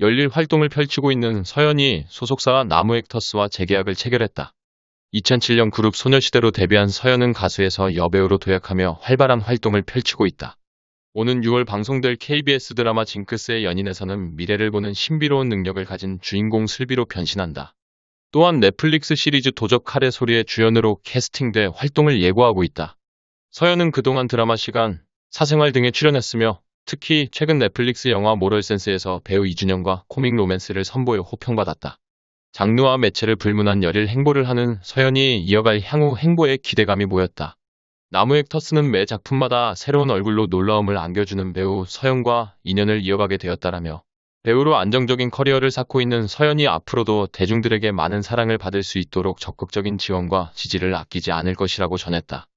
열일 활동을 펼치고 있는 서현이 소속사 나무액터스와 재계약을 체결했다. 2007년 그룹 소녀시대로 데뷔한 서현은 가수에서 여배우로 도약하며 활발한 활동을 펼치고 있다. 오는 6월 방송될 KBS 드라마 징크스의 연인에서는 미래를 보는 신비로운 능력을 가진 주인공 슬비로 변신한다. 또한 넷플릭스 시리즈 도적 칼의 소리의 주연으로 캐스팅돼 활동을 예고하고 있다. 서연은 그동안 드라마 시간, 사생활 등에 출연했으며 특히 최근 넷플릭스 영화 모럴센스에서 배우 이준영과 코믹 로맨스를 선보여 호평받았다. 장르와 매체를 불문한 열일 행보를 하는 서연이 이어갈 향후 행보에 기대감이 모였다. 나무의 터스는 매 작품마다 새로운 얼굴로 놀라움을 안겨주는 배우 서연과 인연을 이어가게 되었다라며 배우로 안정적인 커리어를 쌓고 있는 서연이 앞으로도 대중들에게 많은 사랑을 받을 수 있도록 적극적인 지원과 지지를 아끼지 않을 것이라고 전했다.